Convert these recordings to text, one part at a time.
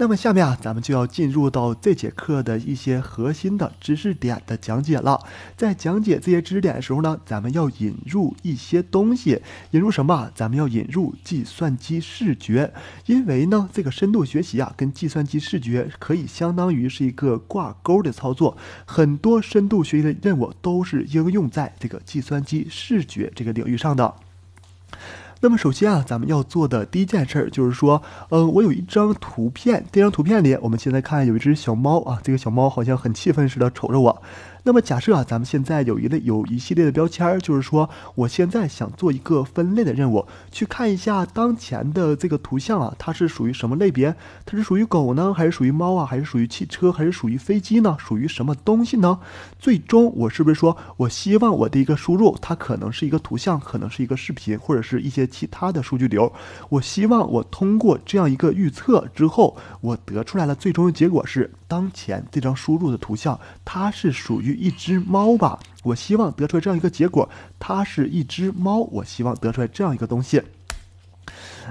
那么下面啊，咱们就要进入到这节课的一些核心的知识点的讲解了。在讲解这些知识点的时候呢，咱们要引入一些东西。引入什么？咱们要引入计算机视觉，因为呢，这个深度学习啊，跟计算机视觉可以相当于是一个挂钩的操作。很多深度学习的任务都是应用在这个计算机视觉这个领域上的。那么首先啊，咱们要做的第一件事儿就是说，嗯，我有一张图片，这张图片里，我们现在看有一只小猫啊，这个小猫好像很气愤似的瞅着我。那么假设啊，咱们现在有一类有一系列的标签儿，就是说，我现在想做一个分类的任务，去看一下当前的这个图像啊，它是属于什么类别？它是属于狗呢，还是属于猫啊，还是属于汽车，还是属于飞机呢？属于什么东西呢？最终我是不是说，我希望我的一个输入它可能是一个图像，可能是一个视频，或者是一些其他的数据流？我希望我通过这样一个预测之后，我得出来的最终的结果是。当前这张输入的图像，它是属于一只猫吧？我希望得出来这样一个结果，它是一只猫。我希望得出来这样一个东西。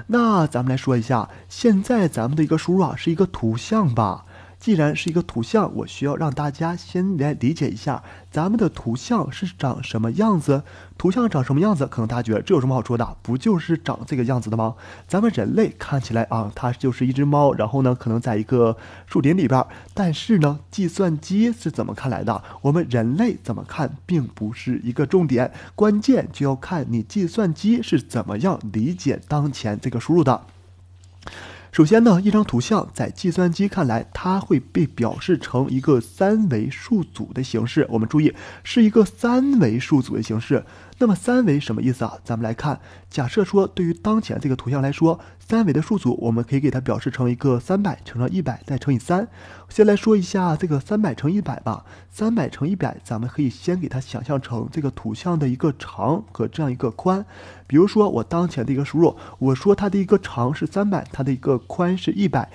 那咱们来说一下，现在咱们的一个输入啊，是一个图像吧。既然是一个图像，我需要让大家先来理解一下，咱们的图像是长什么样子。图像长什么样子？可能大家觉得这有什么好说的？不就是长这个样子的吗？咱们人类看起来啊，它就是一只猫，然后呢，可能在一个树林里边。但是呢，计算机是怎么看来的？我们人类怎么看，并不是一个重点，关键就要看你计算机是怎么样理解当前这个输入的。首先呢，一张图像在计算机看来，它会被表示成一个三维数组的形式。我们注意，是一个三维数组的形式。那么三维什么意思啊？咱们来看，假设说对于当前这个图像来说，三维的数组我们可以给它表示成一个三百乘上一百再乘以三。先来说一下这个三百乘一百吧。三百乘一百，咱们可以先给它想象成这个图像的一个长和这样一个宽。比如说我当前的一个输入，我说它的一个长是三百，它的一个宽是一百，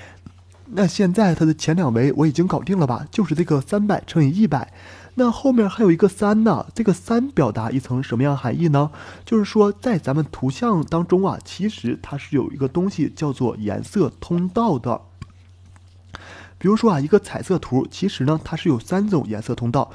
那现在它的前两维我已经搞定了吧？就是这个三百乘以一百。那后面还有一个三呢？这个三表达一层什么样含义呢？就是说，在咱们图像当中啊，其实它是有一个东西叫做颜色通道的。比如说啊，一个彩色图，其实呢，它是有三种颜色通道。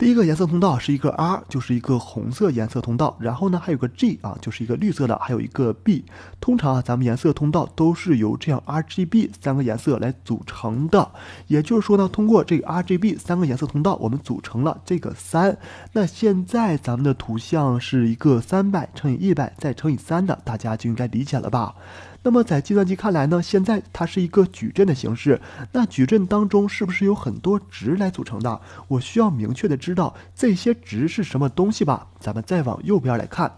第一个颜色通道是一个 R，就是一个红色颜色通道。然后呢，还有个 G 啊，就是一个绿色的，还有一个 B。通常啊，咱们颜色通道都是由这样 RGB 三个颜色来组成的。也就是说呢，通过这个 RGB 三个颜色通道，我们组成了这个三。那现在咱们的图像是一个三百乘以一百再乘以三的，大家就应该理解了吧？那么在计算机看来呢？现在它是一个矩阵的形式，那矩阵当中是不是有很多值来组成的？我需要明确的知道这些值是什么东西吧？咱们再往右边来看，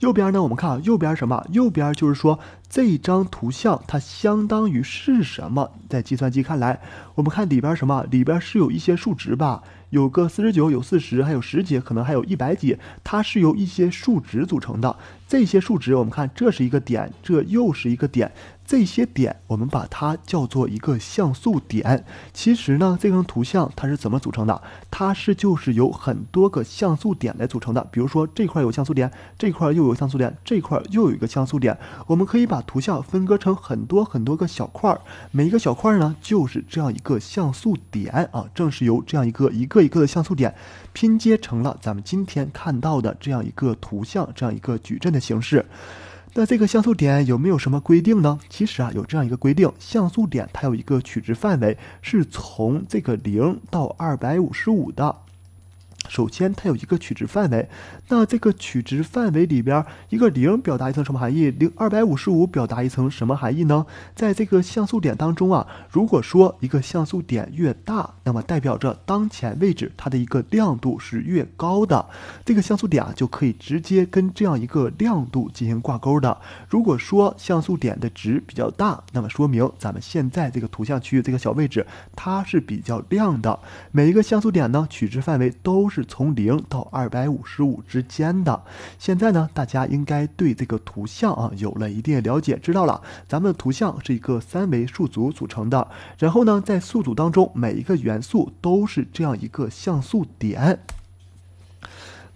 右边呢，我们看啊，右边什么？右边就是说。这张图像它相当于是什么？在计算机看来，我们看里边什么？里边是有一些数值吧，有个四十九，有四十，还有十几，可能还有一百几。它是由一些数值组成的。这些数值我们看，这是一个点，这又是一个点。这些点我们把它叫做一个像素点。其实呢，这张图像它是怎么组成的？它是就是由很多个像素点来组成的。比如说这块有像素点，这块又有像素点，这块又有一个像素点。我们可以把图像分割成很多很多个小块儿，每一个小块儿呢，就是这样一个像素点啊，正是由这样一个一个一个的像素点拼接成了咱们今天看到的这样一个图像这样一个矩阵的形式。那这个像素点有没有什么规定呢？其实啊，有这样一个规定，像素点它有一个取值范围，是从这个零到二百五十五的。首先，它有一个取值范围。那这个取值范围里边，一个零表达一层什么含义？零二百五十五表达一层什么含义呢？在这个像素点当中啊，如果说一个像素点越大，那么代表着当前位置它的一个亮度是越高的。这个像素点啊，就可以直接跟这样一个亮度进行挂钩的。如果说像素点的值比较大，那么说明咱们现在这个图像区域这个小位置它是比较亮的。每一个像素点呢，取值范围都是。是从零到二百五十五之间的。现在呢，大家应该对这个图像啊有了一定了解，知道了。咱们的图像是一个三维数组组成的，然后呢，在数组当中，每一个元素都是这样一个像素点。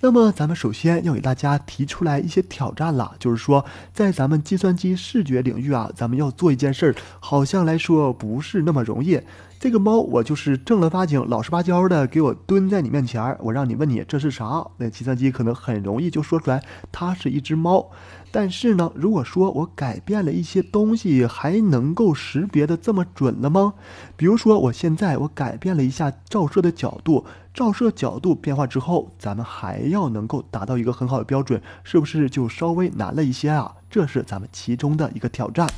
那么，咱们首先要给大家提出来一些挑战了，就是说，在咱们计算机视觉领域啊，咱们要做一件事儿，好像来说不是那么容易。这个猫，我就是正儿八经、老实巴交的，给我蹲在你面前，我让你问你这是啥，那计算机可能很容易就说出来，它是一只猫。但是呢，如果说我改变了一些东西，还能够识别的这么准了吗？比如说我现在我改变了一下照射的角度，照射角度变化之后，咱们还要能够达到一个很好的标准，是不是就稍微难了一些啊？这是咱们其中的一个挑战。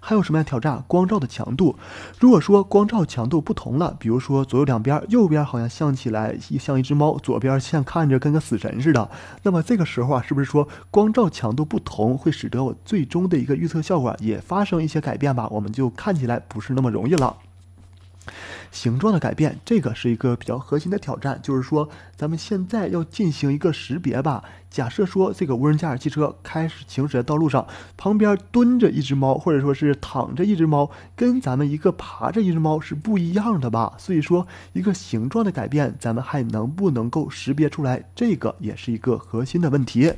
还有什么样挑战？光照的强度，如果说光照强度不同了，比如说左右两边，右边好像像起来像一只猫，左边像看着跟个死神似的，那么这个时候啊，是不是说光照强度不同会使得我最终的一个预测效果也发生一些改变吧？我们就看起来不是那么容易了。形状的改变，这个是一个比较核心的挑战。就是说，咱们现在要进行一个识别吧。假设说，这个无人驾驶汽车开始行驶在道路上，旁边蹲着一只猫，或者说是躺着一只猫，跟咱们一个爬着一只猫是不一样的吧。所以说，一个形状的改变，咱们还能不能够识别出来？这个也是一个核心的问题。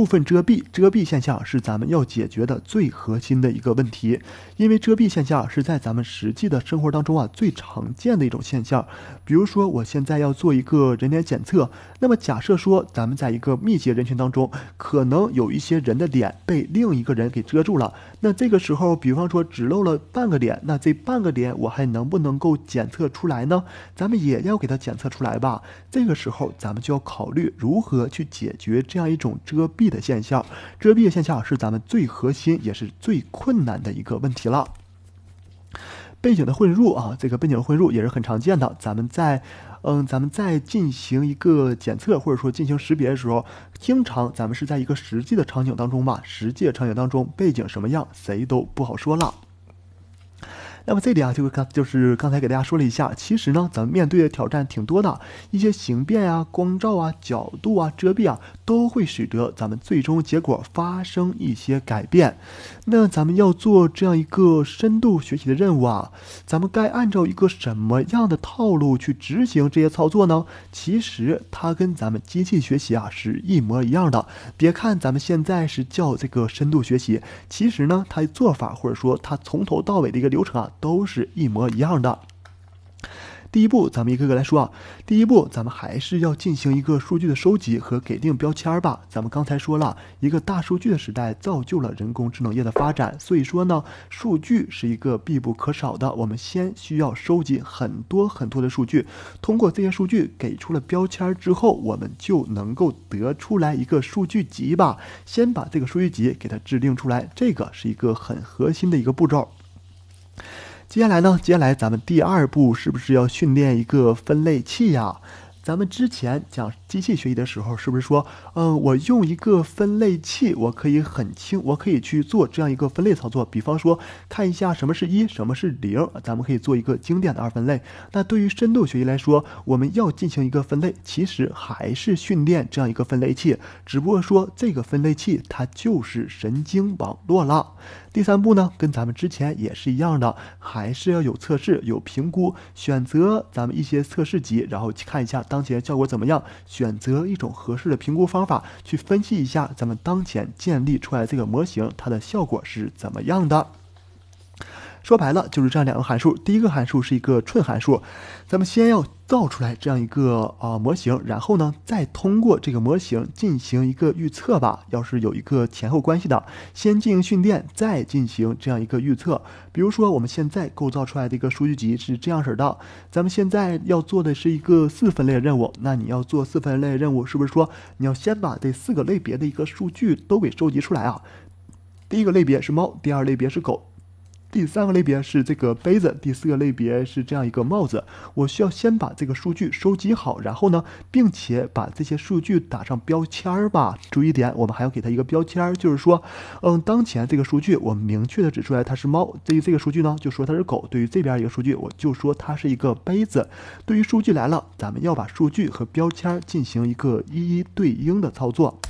部分遮蔽遮蔽现象是咱们要解决的最核心的一个问题，因为遮蔽现象是在咱们实际的生活当中啊最常见的一种现象。比如说我现在要做一个人脸检测，那么假设说咱们在一个密集人群当中，可能有一些人的脸被另一个人给遮住了，那这个时候，比方说只露了半个脸，那这半个脸我还能不能够检测出来呢？咱们也要给它检测出来吧。这个时候咱们就要考虑如何去解决这样一种遮蔽。的现象，遮蔽的现象是咱们最核心也是最困难的一个问题了。背景的混入啊，这个背景的混入也是很常见的。咱们在，嗯，咱们在进行一个检测或者说进行识别的时候，经常咱们是在一个实际的场景当中吧，实际的场景当中背景什么样，谁都不好说了。那么这里啊，就刚就是刚才给大家说了一下，其实呢，咱们面对的挑战挺多的，一些形变啊、光照啊、角度啊、遮蔽啊，都会使得咱们最终结果发生一些改变。那咱们要做这样一个深度学习的任务啊，咱们该按照一个什么样的套路去执行这些操作呢？其实它跟咱们机器学习啊是一模一样的。别看咱们现在是叫这个深度学习，其实呢，它的做法或者说它从头到尾的一个流程啊。都是一模一样的。第一步，咱们一个个来说啊。第一步，咱们还是要进行一个数据的收集和给定标签吧。咱们刚才说了一个大数据的时代造就了人工智能业的发展，所以说呢，数据是一个必不可少的。我们先需要收集很多很多的数据，通过这些数据给出了标签之后，我们就能够得出来一个数据集吧。先把这个数据集给它制定出来，这个是一个很核心的一个步骤。接下来呢？接下来咱们第二步是不是要训练一个分类器呀？咱们之前讲。机器学习的时候，是不是说，嗯，我用一个分类器，我可以很轻，我可以去做这样一个分类操作。比方说，看一下什么是一，什么是零，咱们可以做一个经典的二分类。那对于深度学习来说，我们要进行一个分类，其实还是训练这样一个分类器，只不过说这个分类器它就是神经网络了。第三步呢，跟咱们之前也是一样的，还是要有测试、有评估，选择咱们一些测试集，然后看一下当前效果怎么样。选择一种合适的评估方法，去分析一下咱们当前建立出来这个模型，它的效果是怎么样的。说白了就是这样两个函数，第一个函数是一个寸函数，咱们先要造出来这样一个啊模型，然后呢再通过这个模型进行一个预测吧。要是有一个前后关系的，先进行训练，再进行这样一个预测。比如说我们现在构造出来的一个数据集是这样式的，咱们现在要做的是一个四分类任务，那你要做四分类任务，是不是说你要先把这四个类别的一个数据都给收集出来啊？第一个类别是猫，第二类别是狗。第三个类别是这个杯子，第四个类别是这样一个帽子。我需要先把这个数据收集好，然后呢，并且把这些数据打上标签儿吧。注意点，我们还要给它一个标签儿，就是说，嗯，当前这个数据我们明确的指出来它是猫。对于这个数据呢，就说它是狗。对于这边一个数据，我就说它是一个杯子。对于数据来了，咱们要把数据和标签儿进行一个一一对应的操作。